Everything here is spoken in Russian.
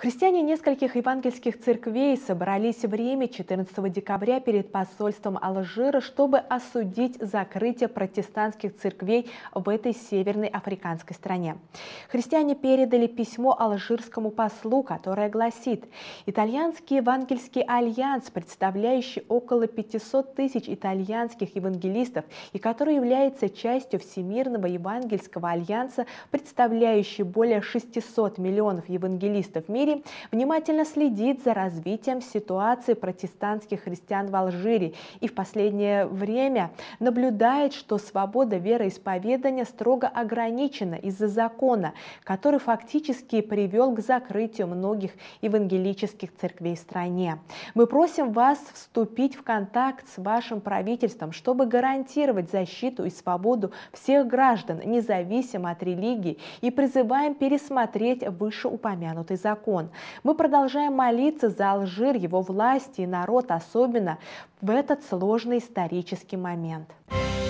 Христиане нескольких евангельских церквей собрались в Риме 14 декабря перед посольством Алжира, чтобы осудить закрытие протестантских церквей в этой северной африканской стране. Христиане передали письмо алжирскому послу, которое гласит «Итальянский евангельский альянс, представляющий около 500 тысяч итальянских евангелистов и который является частью Всемирного евангельского альянса, представляющий более 600 миллионов евангелистов в мире, Сирии, внимательно следит за развитием ситуации протестантских христиан в Алжире и в последнее время наблюдает, что свобода вероисповедания строго ограничена из-за закона, который фактически привел к закрытию многих евангелических церквей в стране. Мы просим вас вступить в контакт с вашим правительством, чтобы гарантировать защиту и свободу всех граждан, независимо от религии, и призываем пересмотреть вышеупомянутый закон. ООН. Мы продолжаем молиться за Алжир, его власти и народ, особенно в этот сложный исторический момент. Thank